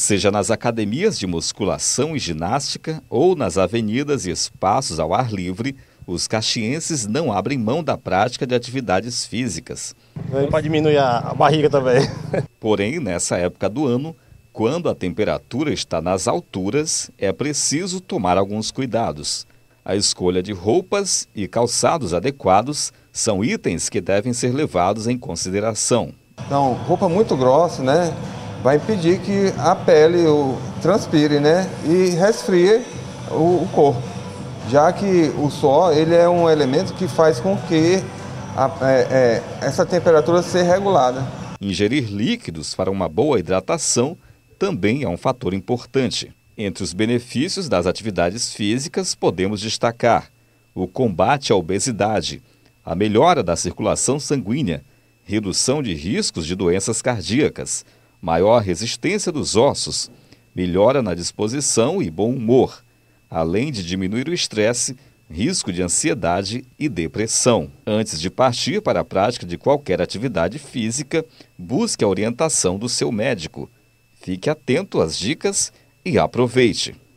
seja nas academias de musculação e ginástica ou nas avenidas e espaços ao ar livre, os caxienses não abrem mão da prática de atividades físicas. É Para diminuir a barriga também. Porém, nessa época do ano, quando a temperatura está nas alturas, é preciso tomar alguns cuidados. A escolha de roupas e calçados adequados são itens que devem ser levados em consideração. Então, roupa muito grossa, né? vai impedir que a pele o, transpire, né? E resfrie o, o corpo. Já que o sol ele é um elemento que faz com que a, é, é, essa temperatura seja regulada. Ingerir líquidos para uma boa hidratação também é um fator importante. Entre os benefícios das atividades físicas, podemos destacar o combate à obesidade, a melhora da circulação sanguínea, redução de riscos de doenças cardíacas, maior resistência dos ossos, melhora na disposição e bom humor, além de diminuir o estresse, risco de ansiedade e depressão. Antes de partir para a prática de qualquer atividade física, busque a orientação do seu médico. Fique atento às dicas e aproveite!